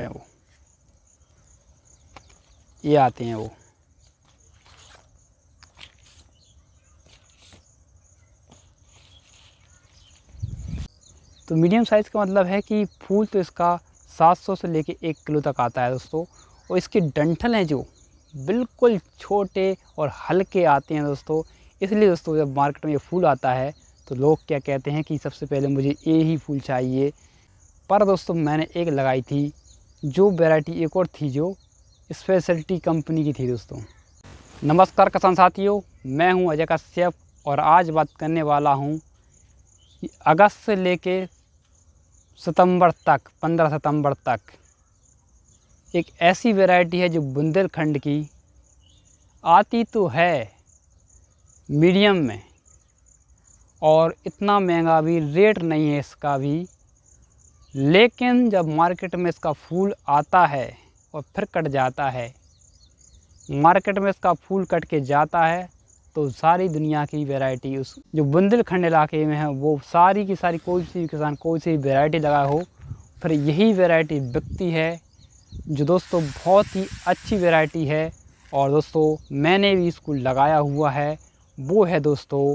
है वो ये आते हैं वो तो मीडियम साइज़ का मतलब है कि फूल तो इसका 700 से लेके एक किलो तक आता है दोस्तों और इसके डंठल हैं जो बिल्कुल छोटे और हल्के आते हैं दोस्तों इसलिए दोस्तों जब मार्केट में ये फूल आता है तो लोग क्या कहते हैं कि सबसे पहले मुझे ये ही फूल चाहिए पर दोस्तों मैंने एक लगाई थी जो वैरायटी एक और थी जो स्पेशलिटी कंपनी की थी दोस्तों नमस्कार किसान साथियों मैं हूं अजय कश्यप और आज बात करने वाला हूं अगस्त से लेके सितंबर तक 15 सितंबर तक एक ऐसी वैरायटी है जो बुंदेलखंड की आती तो है मीडियम में और इतना महंगा भी रेट नहीं है इसका भी लेकिन जब मार्केट में इसका फूल आता है और फिर कट जाता है मार्केट में इसका फूल कट के जाता है तो सारी दुनिया की वैरायटी उस जो बुंदेलखंड इलाके में है वो सारी की सारी कोई सी किसान कोई सी वैरायटी लगा हो फिर यही वैरायटी बिकती है जो दोस्तों बहुत ही अच्छी वैरायटी है और दोस्तों मैंने भी इसको लगाया हुआ है वो है दोस्तों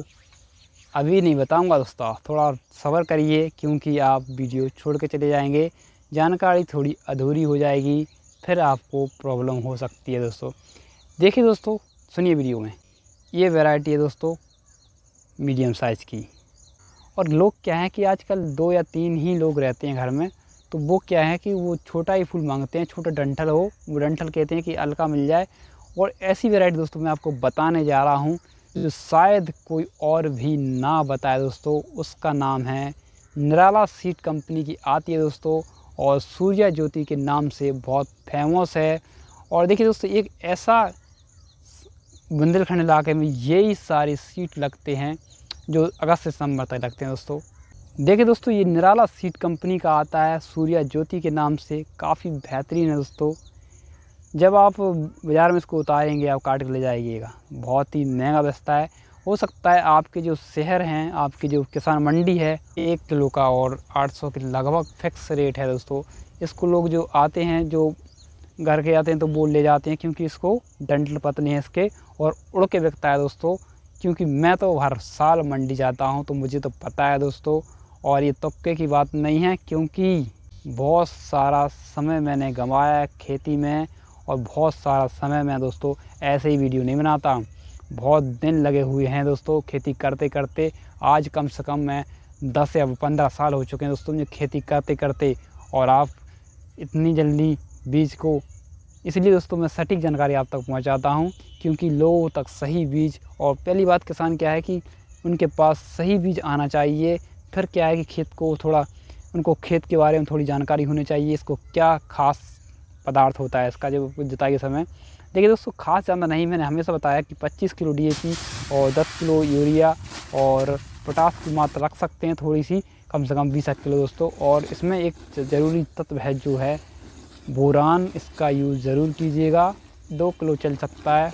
अभी नहीं बताऊंगा दोस्तों थोड़ा सब्र करिए क्योंकि आप वीडियो छोड़ के चले जाएंगे जानकारी थोड़ी अधूरी हो जाएगी फिर आपको प्रॉब्लम हो सकती है दोस्तों देखिए दोस्तों सुनिए वीडियो में ये वैरायटी है दोस्तों मीडियम साइज़ की और लोग क्या है कि आजकल दो या तीन ही लोग रहते हैं घर में तो वो क्या है कि वो छोटा ही फूल मांगते हैं छोटा डंठल हो वो डंठल कहते हैं कि अलका मिल जाए और ऐसी वेराइटी दोस्तों मैं आपको बताने जा रहा हूँ जो शायद कोई और भी ना बताए दोस्तों उसका नाम है निराला सीट कंपनी की आती है दोस्तों और सूर्या ज्योति के नाम से बहुत फेमस है और देखिए दोस्तों एक ऐसा बुंदेलखंड इलाके में यही सारी सीट लगते हैं जो अगस्त से सितंबर तक लगते हैं दोस्तों देखिए दोस्तों ये निराला सीट कंपनी का आता है सूर्या ज्योति के नाम से काफ़ी बेहतरीन है दोस्तों जब आप बाज़ार में इसको उतारेंगे आप काट के ले जाइएगा बहुत ही महंगा बचता है हो सकता है आपके जो शहर हैं आपकी जो किसान मंडी है एक किलो का और 800 के लगभग फिक्स रेट है दोस्तों इसको लोग जो आते हैं जो घर के आते हैं तो वो ले जाते हैं क्योंकि इसको डंटल पतने हैं इसके और उड़ के बिकता है दोस्तों क्योंकि मैं तो हर साल मंडी जाता हूँ तो मुझे तो पता है दोस्तों और ये तबके की बात नहीं है क्योंकि बहुत सारा समय मैंने गंवाया खेती में और बहुत सारा समय मैं दोस्तों ऐसे ही वीडियो नहीं बनाता बहुत दिन लगे हुए हैं दोस्तों खेती करते करते आज कम से कम मैं दस या पंद्रह साल हो चुके हैं दोस्तों मुझे खेती करते करते और आप इतनी जल्दी बीज को इसलिए दोस्तों मैं सटीक जानकारी आप तक पहुंचाता हूं क्योंकि लोगों तक सही बीज और पहली बात किसान क्या है कि उनके पास सही बीज आना चाहिए फिर क्या है कि खेत को थोड़ा उनको खेत के बारे में थोड़ी जानकारी होनी चाहिए इसको क्या खास पदार्थ होता है इसका जब जुताई के समय देखिए दोस्तों खास ज़्यादा नहीं मैंने हमेशा बताया कि 25 किलो डी और 10 किलो यूरिया और पोटास की मात्रा रख सकते हैं थोड़ी सी कम से कम बीस किलो दोस्तों और इसमें एक ज़रूरी तत्व है जो है बोरान इसका यूज़ ज़रूर कीजिएगा दो किलो चल सकता है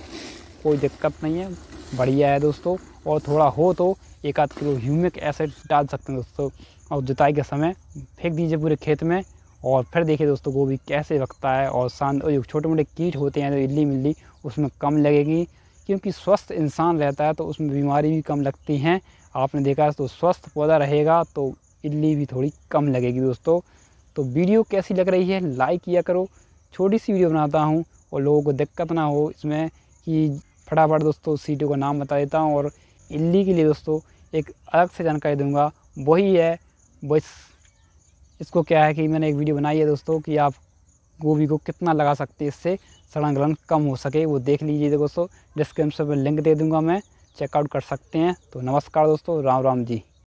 कोई दिक्कत नहीं है बढ़िया है दोस्तों और थोड़ा हो तो एक आध किलो ह्यूमिक एसिड डाल सकते हैं दोस्तों और जुताई के समय फेंक दीजिए पूरे खेत में और फिर देखिए दोस्तों गोभी कैसे रखता है और शांत जो छोटे मोटे कीट होते हैं जो इली मिल्ली उसमें कम लगेगी क्योंकि स्वस्थ इंसान रहता है तो उसमें बीमारी भी कम लगती हैं आपने देखा तो स्वस्थ पौधा रहेगा तो इली भी थोड़ी कम लगेगी दोस्तों तो वीडियो कैसी लग रही है लाइक किया करो छोटी सी वीडियो बनाता हूँ और लोगों को दिक्कत ना हो इसमें कि फटाफट दोस्तों सीटों का नाम बता देता हूँ और इली के लिए दोस्तों एक अलग से जानकारी दूंगा वही है बस इसको क्या है कि मैंने एक वीडियो बनाई है दोस्तों कि आप गोभी को कितना लगा सकते हैं इससे सड़न गलन कम हो सके वो देख लीजिए दोस्तों डिस्क्रिप्शन में लिंक दे दूँगा मैं चेकआउट कर सकते हैं तो नमस्कार दोस्तों राम राम जी